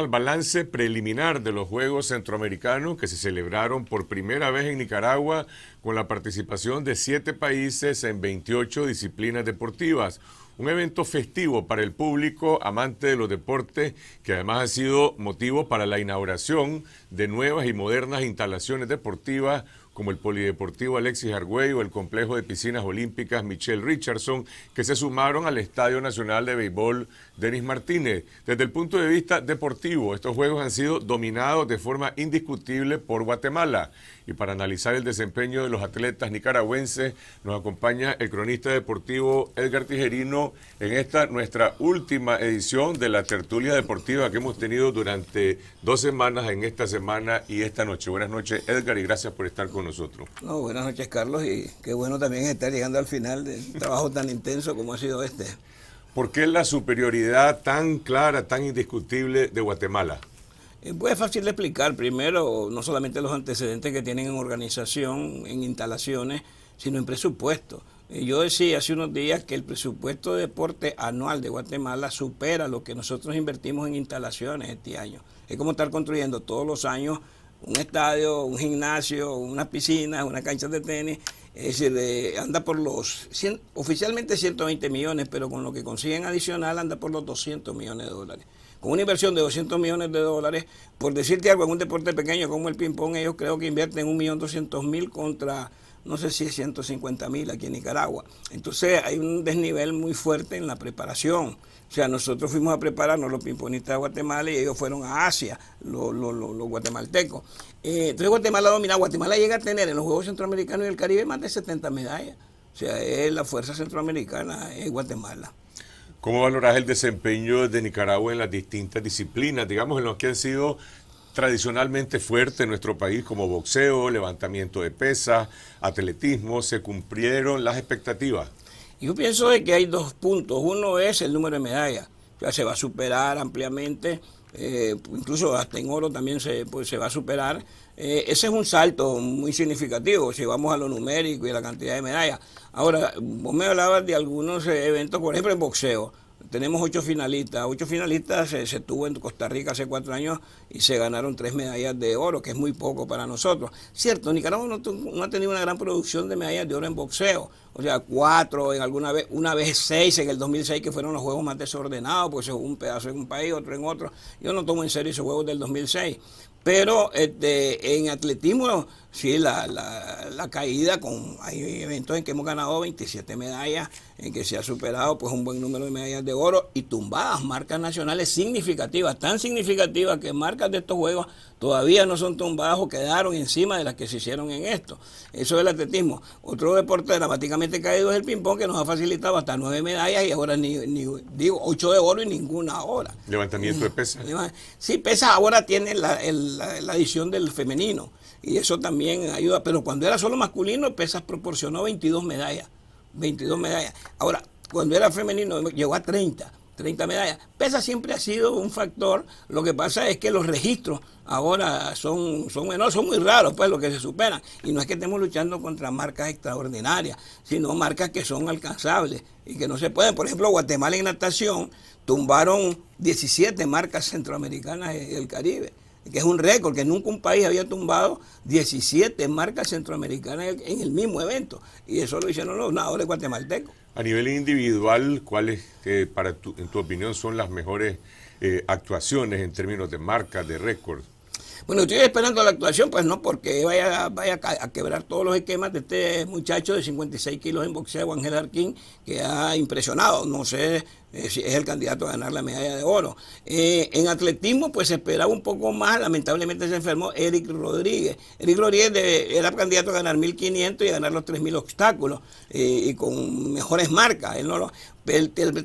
al balance preliminar de los Juegos Centroamericanos que se celebraron por primera vez en Nicaragua con la participación de siete países en 28 disciplinas deportivas. Un evento festivo para el público amante de los deportes que además ha sido motivo para la inauguración de nuevas y modernas instalaciones deportivas como el Polideportivo Alexis Argüey o el Complejo de Piscinas Olímpicas Michelle Richardson, que se sumaron al Estadio Nacional de Béisbol Denis Martínez. Desde el punto de vista deportivo, estos juegos han sido dominados de forma indiscutible por Guatemala. Y para analizar el desempeño de los atletas nicaragüenses, nos acompaña el cronista deportivo Edgar Tijerino en esta nuestra última edición de la tertulia deportiva que hemos tenido durante dos semanas en esta semana y esta noche. Buenas noches, Edgar, y gracias por estar con nosotros. No, buenas noches, Carlos, y qué bueno también estar llegando al final de un trabajo tan intenso como ha sido este. ¿Por qué la superioridad tan clara, tan indiscutible de Guatemala? Eh, pues es fácil de explicar. Primero, no solamente los antecedentes que tienen en organización, en instalaciones, sino en presupuesto. Eh, yo decía hace unos días que el presupuesto de deporte anual de Guatemala supera lo que nosotros invertimos en instalaciones este año. Es como estar construyendo todos los años un estadio, un gimnasio, unas piscinas, una cancha de tenis. Es decir, anda por los, oficialmente 120 millones, pero con lo que consiguen adicional anda por los 200 millones de dólares. Con una inversión de 200 millones de dólares, por decirte algo, en un deporte pequeño como el ping-pong, ellos creo que invierten 1.200.000 contra no sé si es 150 mil aquí en Nicaragua. Entonces hay un desnivel muy fuerte en la preparación. O sea, nosotros fuimos a prepararnos los pimponistas de Guatemala y ellos fueron a Asia, los, guatemaltecos. Eh, entonces Guatemala domina. Guatemala llega a tener en los Juegos Centroamericanos y el Caribe más de 70 medallas. O sea, es la fuerza centroamericana, en Guatemala. ¿Cómo valoras el desempeño de Nicaragua en las distintas disciplinas, digamos, en los que han sido tradicionalmente fuerte en nuestro país como boxeo, levantamiento de pesas, atletismo, se cumplieron las expectativas? Yo pienso de que hay dos puntos. Uno es el número de medallas. O se va a superar ampliamente, eh, incluso hasta en oro también se, pues, se va a superar. Eh, ese es un salto muy significativo si vamos a lo numérico y a la cantidad de medallas. Ahora, vos me hablabas de algunos eh, eventos, por ejemplo, el boxeo. Tenemos ocho finalistas. Ocho finalistas se, tuvo en Costa Rica hace cuatro años y se ganaron tres medallas de oro, que es muy poco para nosotros. Cierto, Nicaragua no, ha tenido una gran producción de medallas de oro en boxeo. O sea, cuatro, en alguna vez, una vez seis en el 2006, que fueron los juegos más desordenados, porque se jugó un pedazo en un país, otro en otro. Yo no tomo en serio esos juegos del 2006. Pero este, en atletismo Sí, la, la, la, caída, con, hay eventos en que hemos ganado 27 medallas, en que se ha superado pues un buen número de medallas de oro y tumbadas marcas nacionales significativas, tan significativas que marcas de estos juegos todavía no son tumbadas o quedaron encima de las que se hicieron en esto. Eso es el atletismo. Otro deporte dramáticamente caído es el ping-pong que nos ha facilitado hasta nueve medallas y ahora ni, digo ocho de oro y ninguna ahora. Levantamiento de mm, pesas. Sí, pesas ahora tiene la, el, la, la del femenino y eso también ayuda. Pero cuando era solo masculino, Pesas proporcionó 22 medallas. 22 medallas. Ahora, cuando era femenino, llegó a 30. 30 medallas. Pesas siempre ha sido un factor. Lo que pasa es que los registros ahora son, son menores, son muy raros, pues, los que se superan. Y no es que estemos luchando contra marcas extraordinarias, sino marcas que son alcanzables y que no se pueden. Por ejemplo, Guatemala en natación tumbaron 17 marcas centroamericanas el Caribe que es un récord, que nunca un país había tumbado 17 marcas centroamericanas en el, mismo evento. Y eso lo hicieron los nadadores guatemaltecos. A nivel individual, ¿cuáles, eh, para en tu opinión, son las mejores eh, actuaciones en términos de marcas, de récords? Bueno, estoy esperando la actuación, pues no porque vaya, vaya a quebrar todos los esquemas de este muchacho de 56 kilos en boxeo, Ángel Arquín, que ha impresionado. No sé eh, si es el candidato a ganar la medalla de oro. Eh, en atletismo, pues se esperaba un poco más. Lamentablemente se enfermó Eric Rodríguez. Eric Rodríguez era candidato a ganar 1.500 y a ganar los 3.000 obstáculos eh, y con mejores marcas. Él no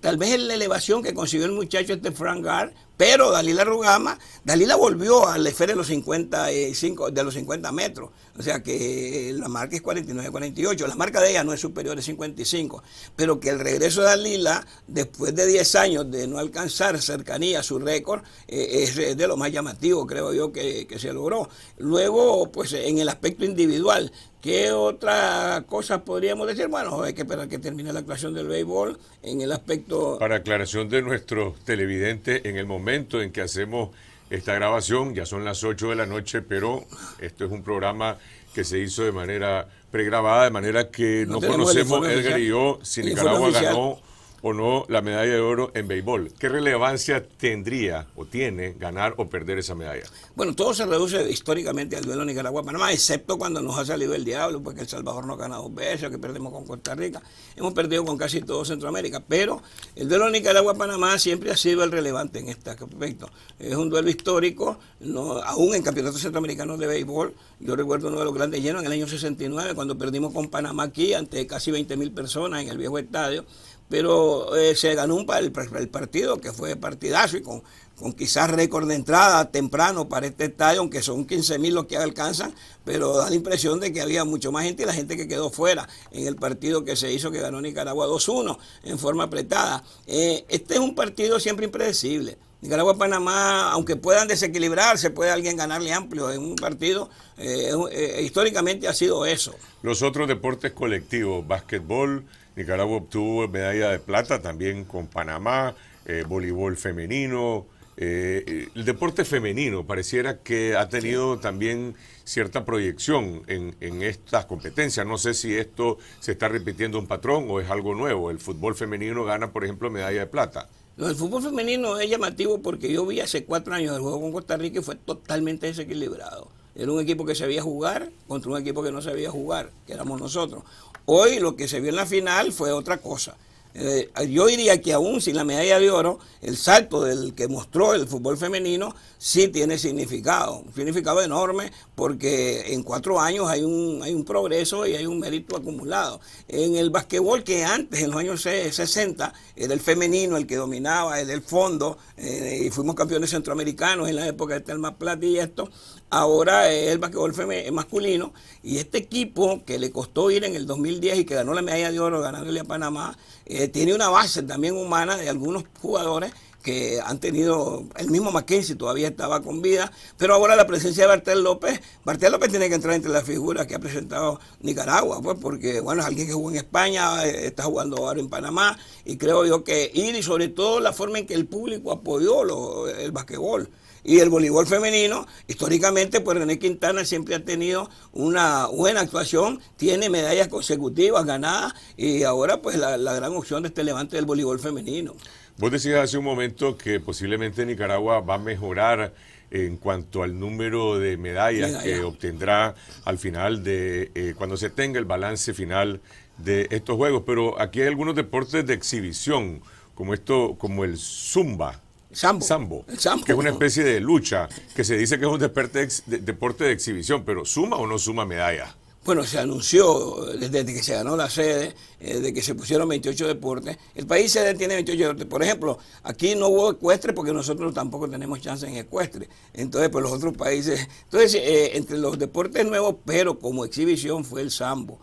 tal vez la elevación que consiguió el muchacho este Frank Gard. Pero Dalila Rugama, Dalila volvió a la esfera de los 55, de los 50 metros. O sea que eh, la marca es 49-48. La marca de ella no es superior a 55. Pero que el regreso de Dalila, después de 10 años de no alcanzar cercanía a su récord, eh, es eh, de lo más llamativo, creo yo, que, que se logró. Luego, pues en el aspecto individual, ¿Qué otra cosa podríamos decir? Bueno, hay que esperar que termine la actuación del béisbol en el aspecto... Para aclaración de nuestros televidentes, en el momento en que hacemos esta grabación, ya son las 8 de la noche, pero esto es un programa que se hizo de manera pregrabada, de manera que no, conocemos, el y yo, si Nicaragua ganó o no la medalla de oro en béisbol. ¿Qué relevancia tendría o tiene ganar o perder esa medalla? Bueno, todo se reduce históricamente al duelo Nicaragua-Panamá, excepto cuando nos ha salido el diablo, porque El Salvador no ganado dos veces, que perdemos con Costa Rica. Hemos perdido con casi todo Centroamérica, pero el duelo Nicaragua-Panamá siempre ha sido el relevante en este aspecto. Es un duelo histórico, no, aún en campeonatos centroamericanos de béisbol. Yo recuerdo uno de los grandes llenos en el año 69, cuando perdimos con Panamá aquí, ante casi 20.000 personas en el viejo estadio pero eh, se ganó un, el, partido que fue partidazo y con, con quizás récord de entrada temprano para este estadio, aunque son 15.000 mil los que alcanzan, pero da la impresión de que había mucho más gente y la gente que quedó fuera en el partido que se hizo que ganó Nicaragua 2-1 en forma apretada. Eh, este es un partido siempre impredecible. Nicaragua-Panamá, aunque puedan desequilibrarse, puede alguien ganarle amplio en un partido. Eh, históricamente ha sido eso. Los otros deportes colectivos, básquetbol, Nicaragua obtuvo medalla de plata también con Panamá, eh, voleibol femenino. Eh, eh, el deporte femenino pareciera que ha tenido también cierta proyección en, en, estas competencias. No sé si esto se está repitiendo un patrón o es algo nuevo. El fútbol femenino gana, por ejemplo, medalla de plata. El fútbol femenino es llamativo porque yo vi hace cuatro años el juego con Costa Rica y fue totalmente desequilibrado. Era un equipo que sabía jugar contra un equipo que no sabía jugar, que éramos nosotros. Hoy lo que se vio en la final fue otra cosa. Eh, yo diría que aún sin la medalla de oro, el salto del que mostró el fútbol femenino sí tiene significado, un significado enorme, porque en cuatro años hay un, hay un progreso y hay un mérito acumulado. En el basquetbol, que antes, en los años 60, era el femenino el que dominaba, el del fondo, eh, y fuimos campeones centroamericanos en la época de Telma Plata y esto, ahora es el basquetbol eh, masculino, y este equipo que le costó ir en el 2010 y que ganó la medalla de oro, ganándole a Panamá, eh, tiene una base también humana de algunos jugadores que han tenido, el mismo Mackenzie todavía estaba con vida, pero ahora la presencia de Bartel López, Bartel López tiene que entrar entre las figuras que ha presentado Nicaragua, pues, porque bueno, es alguien que jugó en España, eh, está jugando ahora en Panamá, y creo yo que ir y sobre todo la forma en que el público apoyó el basquetbol. Y el voleibol femenino, históricamente, pues René Quintana siempre ha tenido una buena actuación, tiene medallas consecutivas ganadas y ahora pues la, gran opción de este levante del voleibol femenino. Vos decías hace un momento que posiblemente Nicaragua va a mejorar en cuanto al número de medallas que obtendrá al final de eh, cuando se tenga el balance final de estos juegos. Pero aquí hay algunos deportes de exhibición, como esto, como el zumba. Sambo. Que es una especie de lucha, que se dice que es un deporte de, exhibición, pero ¿suma o no suma medallas? Bueno, se anunció eh, desde que se ganó la sede, eh, de que se pusieron 28 deportes. El país sede tiene 28 deportes. Por ejemplo, aquí no hubo ecuestre porque nosotros tampoco tenemos chance en ecuestre. Entonces, pues los otros países. Entonces, eh, entre los deportes nuevos, pero como exhibición fue el sambo.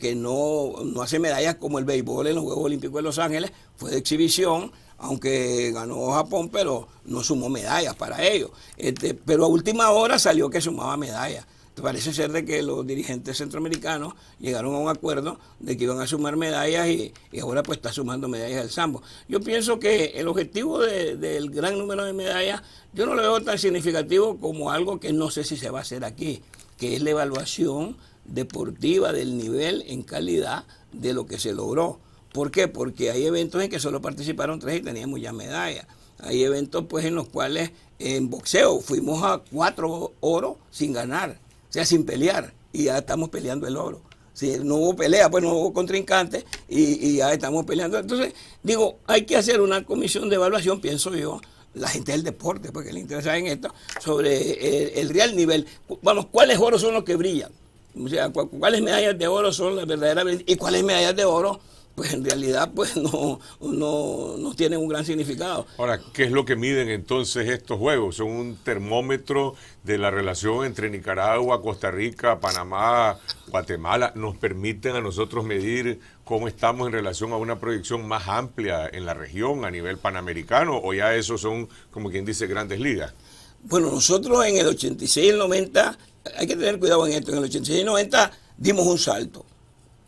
que no, no hace medallas como el béisbol en los Juegos Olímpicos de Los Ángeles, fue de exhibición, aunque ganó Japón, pero no sumó medallas para ellos. Este, pero a última hora salió que sumaba medallas. Parece ser de que los dirigentes centroamericanos llegaron a un acuerdo de que iban a sumar medallas y, ahora pues está sumando medallas al sambo. Yo pienso que el objetivo del gran número de medallas, yo no lo veo tan significativo como algo que no sé si se va a hacer aquí, que es la evaluación deportiva del nivel en calidad de lo que se logró. ¿Por qué? Porque hay eventos en que solo participaron tres y teníamos ya medallas. Hay eventos pues en los cuales en boxeo fuimos a cuatro oros sin ganar, o sea, sin pelear, y ya estamos peleando el oro. Si no hubo pelea, pues no hubo contrincante y, ya estamos peleando. Entonces, digo, hay que hacer una comisión de evaluación, pienso yo, la gente del deporte, porque pues, le interesa en esto, sobre el, el, real nivel. Vamos, ¿cuáles oros son los que brillan? O sea, ¿cuáles medallas de oro son las verdaderas y cuáles medallas de oro pues en realidad pues no, no, no, tienen un gran significado. Ahora, ¿qué es lo que miden entonces estos juegos? ¿Son un termómetro de la relación entre Nicaragua, Costa Rica, Panamá, Guatemala? ¿Nos permiten a nosotros medir cómo estamos en relación a una proyección más amplia en la región a nivel panamericano? ¿O ya esos son, como quien dice, grandes ligas? Bueno, nosotros en el 86 y el 90, hay que tener cuidado en esto, en el 86 y 90 dimos un salto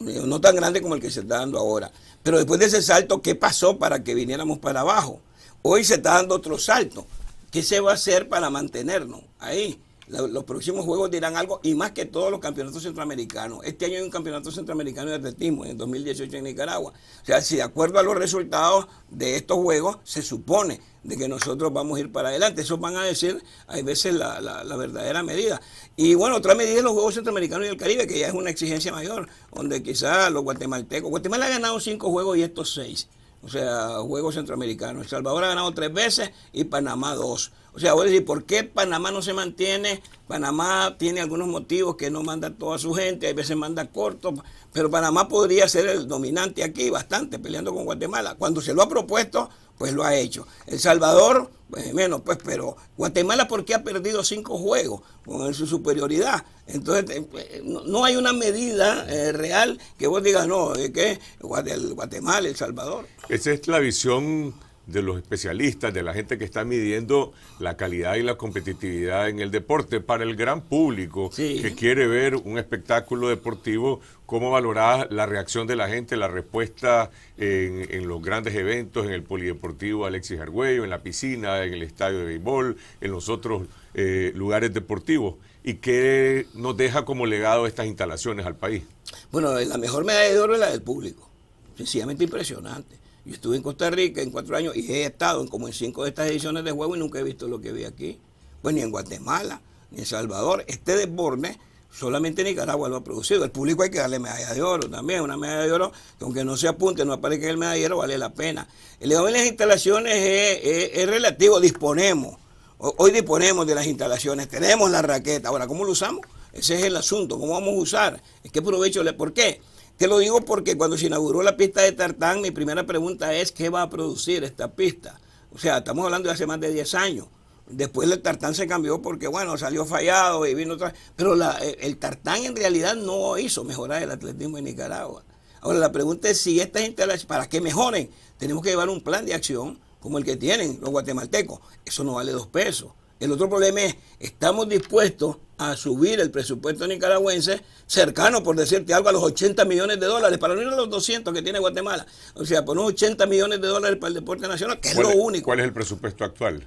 no tan grande como el que se está dando ahora. Pero después de ese salto, ¿qué pasó para que viniéramos para abajo? Hoy se está dando otro salto. ¿Qué se va a hacer para mantenernos ahí? los próximos juegos dirán algo y más que todos los campeonatos centroamericanos. Este año hay un campeonato centroamericano de atletismo en 2018 en Nicaragua. O sea, si de acuerdo a los resultados de estos juegos se supone de que nosotros vamos a ir para adelante. Eso van a decir, hay veces, la, la, la, verdadera medida. Y bueno, otra medida es los Juegos Centroamericanos y el Caribe, que ya es una exigencia mayor, donde quizás los guatemaltecos, Guatemala ha ganado cinco juegos y estos seis. O sea, Juegos Centroamericanos. El Salvador ha ganado tres veces y Panamá dos. O sea, voy a decir, ¿por qué Panamá no se mantiene? Panamá tiene algunos motivos que no manda toda su gente, a veces manda corto, pero Panamá podría ser el dominante aquí bastante, peleando con Guatemala. Cuando se lo ha propuesto, pues lo ha hecho. El Salvador, pues, bueno, pues, pero Guatemala, por qué ha perdido cinco juegos con su superioridad? Entonces, pues, no hay una medida eh, real que vos digas, no, ¿de qué? Guatemala, El Salvador. Esa es la visión de los especialistas, de la gente que está midiendo la calidad y la competitividad en el deporte para el gran público que quiere ver un espectáculo deportivo, cómo valorás la reacción de la gente, la respuesta en, los grandes eventos, en el Polideportivo Alexis Argüello, en la piscina, en el estadio de béisbol, en los otros eh, lugares deportivos y qué nos deja como legado estas instalaciones al país. Bueno, la mejor medalla de oro es la del público, sencillamente impresionante yo estuve en Costa Rica en cuatro años y he estado en como en cinco de estas ediciones de juego y nunca he visto lo que vi aquí. Pues ni en Guatemala, ni en Salvador. Este desborde solamente Nicaragua lo ha producido. El público hay que darle medalla de oro también, una medalla de oro que aunque no se apunte, no aparezca el medallero, vale la pena. El de las instalaciones es, relativo, disponemos. Hoy disponemos de las instalaciones, tenemos la raqueta. Ahora, ¿cómo lo usamos? Ese es el asunto, ¿cómo vamos a usar? ¿Qué provecho le? ¿Por qué? Te lo digo porque cuando se inauguró la pista de Tartán, mi primera pregunta es, ¿qué va a producir esta pista? O sea, estamos hablando de hace más de 10 años. Después el tartán se cambió porque, bueno, salió fallado y vino otra. Pero eh, el tartán en realidad no hizo mejorar el atletismo en Nicaragua. Ahora la pregunta es si esta gente, para que mejoren, tenemos que llevar un plan de acción como el que tienen los guatemaltecos. Eso no vale dos pesos. El otro problema es, estamos dispuestos a subir el presupuesto nicaragüense cercano, por decirte algo, a los 80 millones de dólares, para no ir a los 200 que tiene Guatemala. O sea, por unos 80 millones de dólares para el deporte nacional, que es lo único. ¿Cuál es el presupuesto actual?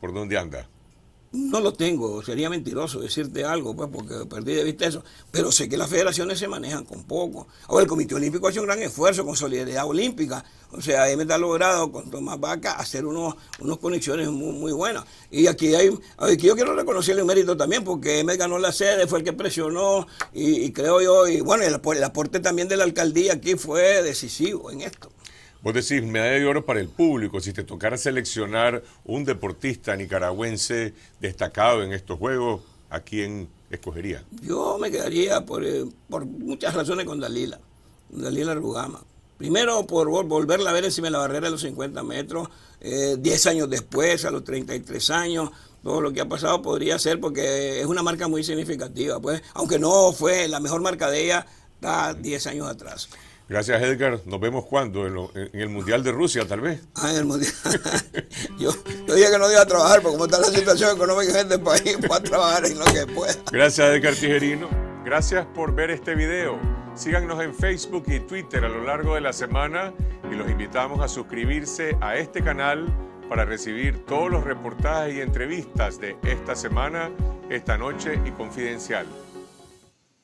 ¿Por dónde anda? No lo tengo, sería mentiroso decirte algo, pues, porque perdí de vista eso. Pero sé que las federaciones se manejan con poco. o el Comité Olímpico ha hecho un gran esfuerzo con solidaridad olímpica. O sea, M está logrado con Tomás Vaca hacer unos, conexiones muy, muy buenas. Y aquí hay, aquí yo quiero reconocerle el mérito también, porque M ganó la sede, fue el que presionó, y, creo yo, y bueno, el, el aporte también de la alcaldía aquí fue decisivo en esto. Vos decís medalla de oro para el público. Si te tocara seleccionar un deportista nicaragüense destacado en estos Juegos, ¿a quién escogerías? Yo me quedaría por, eh, muchas razones con Dalila, Dalila Rugama. Primero, por volverla a ver encima de la barrera de los 50 metros, 10 eh, años después, a los 33 años, todo lo que ha pasado podría ser porque es una marca muy significativa, pues, aunque no fue la mejor marca de ella, está 10 años atrás. Gracias, Edgar. Nos vemos cuando, en, el Mundial de Rusia, tal vez. Ah, en el Mundial. yo, yo, dije que no iba a trabajar, porque como está la situación económica en este país, voy a trabajar en lo que pueda. Gracias, Edgar Tijerino. Gracias por ver este video. Síganos en Facebook y Twitter a lo largo de la semana y los invitamos a suscribirse a este canal para recibir todos los reportajes y entrevistas de esta semana, esta noche y confidencial.